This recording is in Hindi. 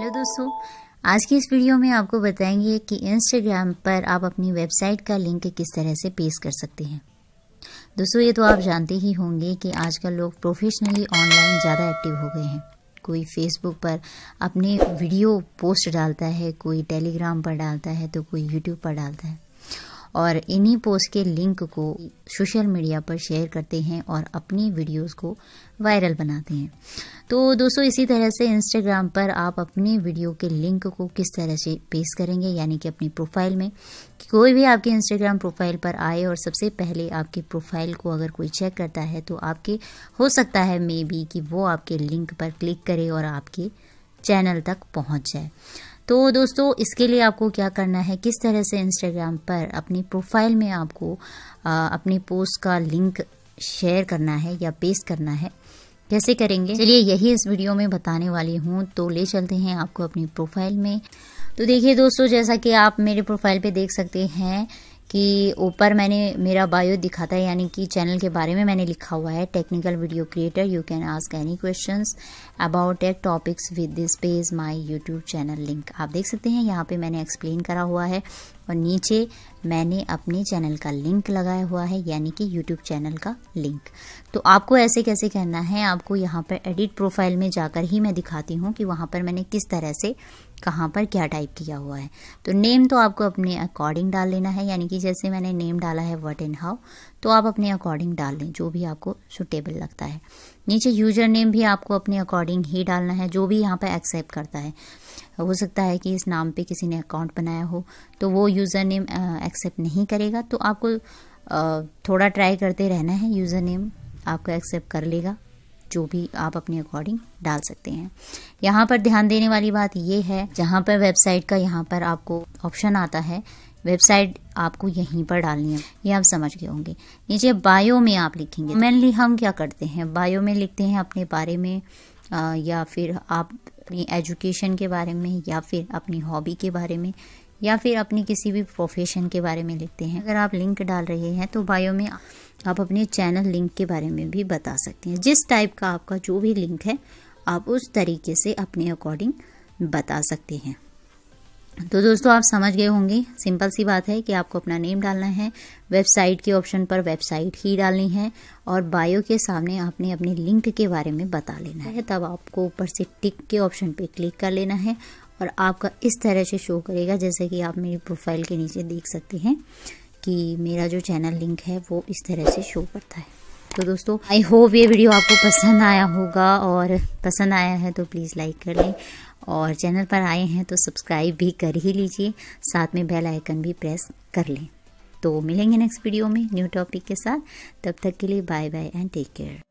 हेलो दोस्तों आज की इस वीडियो में आपको बताएंगे कि इंस्टाग्राम पर आप अपनी वेबसाइट का लिंक किस तरह से पेश कर सकते हैं दोस्तों ये तो आप जानते ही होंगे कि आजकल लोग प्रोफेशनली ऑनलाइन ज़्यादा एक्टिव हो गए हैं कोई फेसबुक पर अपने वीडियो पोस्ट डालता है कोई टेलीग्राम पर डालता है तो कोई यूट्यूब पर डालता है और इन्हीं पोस्ट के लिंक को सोशल मीडिया पर शेयर करते हैं और अपनी वीडियोस को वायरल बनाते हैं तो दोस्तों इसी तरह से इंस्टाग्राम पर आप अपनी वीडियो के लिंक को किस तरह से पेश करेंगे यानी कि अपनी प्रोफाइल में कोई भी आपके इंस्टाग्राम प्रोफाइल पर आए और सबसे पहले आपकी प्रोफाइल को अगर कोई चेक करता है तो आपके हो सकता है मे बी कि वो आपके लिंक पर क्लिक करे और आपके चैनल तक पहुँच जाए तो दोस्तों इसके लिए आपको क्या करना है किस तरह से इंस्टाग्राम पर अपनी प्रोफाइल में आपको आ, अपनी पोस्ट का लिंक शेयर करना है या पेस्ट करना है कैसे करेंगे चलिए यही इस वीडियो में बताने वाली हूँ तो ले चलते हैं आपको अपनी प्रोफाइल में तो देखिए दोस्तों जैसा कि आप मेरे प्रोफाइल पे देख सकते हैं कि ऊपर मैंने मेरा बायो दिखाता है यानी कि चैनल के बारे में मैंने लिखा हुआ है technical video creator you can ask any question about tech topics with this page my YouTube channel link आप देख सकते हैं यहाँ पे मैंने एक्सप्लेन करा हुआ है और नीचे मैंने अपने चैनल का लिंक लगाया हुआ है यानी कि यूट्यूब चैनल का लिंक तो आपको ऐसे कैसे कहना है आपको यहाँ पर एडिट प्रोफाइल में जाकर ही मैं दिखाती हूँ कि वहाँ पर मैंने किस तरह से कहाँ पर क्या टाइप किया हुआ है तो नेम तो आपको अपने अकॉर्डिंग डाल लेना है यानी कि जैसे मैंने नेम डाला है वट एंड हाउ तो आप अपने अकॉर्डिंग डाल लें जो भी आपको सुटेबल लगता है नीचे यूजर नेम भी आपको अपने अकॉर्डिंग ही डालना है जो भी यहाँ पर एक्सेप्ट करता है हो सकता है कि इस नाम पे किसी ने अकाउंट बनाया हो तो वो यूज़र नेम एक्सेप्ट नहीं करेगा तो आपको थोड़ा ट्राई करते रहना है यूज़र नेम आपको एक्सेप्ट कर लेगा जो भी आप अपने अकॉर्डिंग डाल सकते हैं यहाँ पर ध्यान देने वाली बात ये है जहाँ पर वेबसाइट का यहाँ पर आपको ऑप्शन आता है वेबसाइट आपको यहीं पर डालनी है ये आप समझ गए होंगे नीचे बायो में आप लिखेंगे मेनली हम क्या करते हैं बायो में लिखते हैं अपने बारे में या फिर आप अपनी एजुकेशन के बारे में या फिर अपनी हॉबी के बारे में या फिर अपनी किसी भी प्रोफेशन के बारे में लिखते हैं अगर आप लिंक डाल रहे हैं तो बायो में आप अपने चैनल लिंक के बारे में भी बता सकते हैं जिस टाइप का आपका जो भी लिंक है आप उस तरीके से अपने अकॉर्डिंग बता सकते हैं तो दोस्तों आप समझ गए होंगे सिंपल सी बात है कि आपको अपना नेम डालना है वेबसाइट के ऑप्शन पर वेबसाइट ही डालनी है और बायो के सामने आपने अपने लिंक के बारे में बता लेना है तब आपको ऊपर से टिक के ऑप्शन पे क्लिक कर लेना है और आपका इस तरह से शो करेगा जैसे कि आप मेरी प्रोफाइल के नीचे देख सकते हैं कि मेरा जो चैनल लिंक है वो इस तरह से शो करता है तो दोस्तों आई होप ये वीडियो आपको पसंद आया होगा और पसंद आया है तो प्लीज़ लाइक कर लें और चैनल पर आए हैं तो सब्सक्राइब भी कर ही लीजिए साथ में बेल आइकन भी प्रेस कर लें तो मिलेंगे नेक्स्ट वीडियो में न्यू टॉपिक के साथ तब तक के लिए bye bye and take care